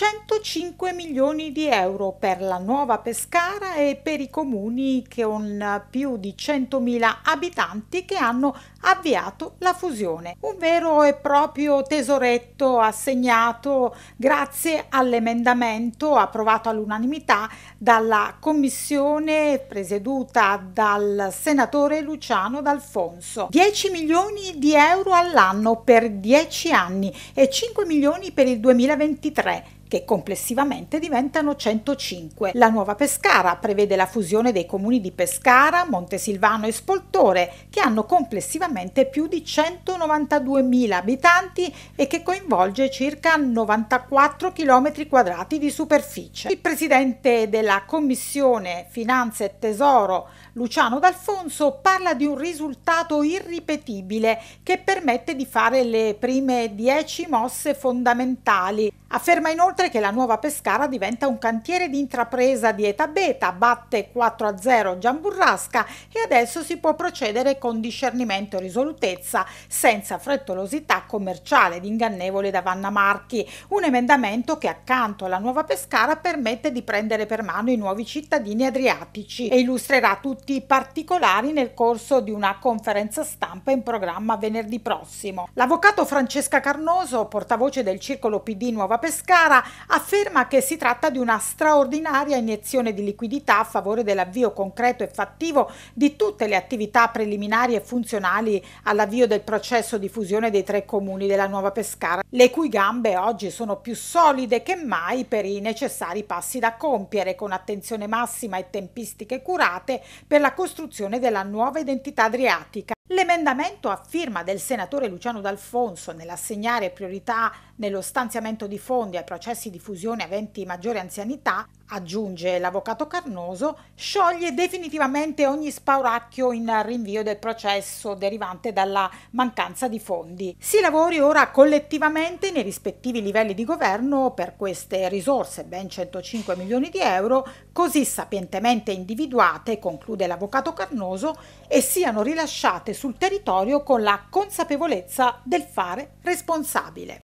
105 milioni di euro per la nuova Pescara e per i comuni con più di 100.000 abitanti che hanno avviato la fusione. Un vero e proprio tesoretto assegnato grazie all'emendamento approvato all'unanimità dalla commissione presieduta dal senatore Luciano D'Alfonso. 10 milioni di euro all'anno per 10 anni e 5 milioni per il 2023 che complessivamente diventano 105. La nuova Pescara prevede la fusione dei comuni di Pescara, Montesilvano e Spoltore, che hanno complessivamente più di 192.000 abitanti e che coinvolge circa 94 km quadrati di superficie. Il presidente della Commissione Finanze e Tesoro, Luciano D'Alfonso, parla di un risultato irripetibile che permette di fare le prime 10 mosse fondamentali. Afferma inoltre inoltre che la nuova Pescara diventa un cantiere di intrapresa di età beta, batte 4-0 a Giamburrasca e adesso si può procedere con discernimento e risolutezza senza frettolosità commerciale ed ingannevole da Vanna Marchi, un emendamento che accanto alla nuova Pescara permette di prendere per mano i nuovi cittadini adriatici e illustrerà tutti i particolari nel corso di una conferenza stampa in programma venerdì prossimo. L'avvocato Francesca Carnoso, portavoce del Circolo PD Nuova Pescara, afferma che si tratta di una straordinaria iniezione di liquidità a favore dell'avvio concreto e fattivo di tutte le attività preliminari e funzionali all'avvio del processo di fusione dei tre comuni della Nuova Pescara, le cui gambe oggi sono più solide che mai per i necessari passi da compiere con attenzione massima e tempistiche curate per la costruzione della nuova identità adriatica. L'emendamento a firma del senatore Luciano D'Alfonso nell'assegnare priorità nello stanziamento di fondi ai processi di fusione aventi maggiore anzianità aggiunge l'avvocato Carnoso, scioglie definitivamente ogni spauracchio in rinvio del processo derivante dalla mancanza di fondi. Si lavori ora collettivamente nei rispettivi livelli di governo per queste risorse, ben 105 milioni di euro, così sapientemente individuate, conclude l'avvocato Carnoso, e siano rilasciate sul territorio con la consapevolezza del fare responsabile.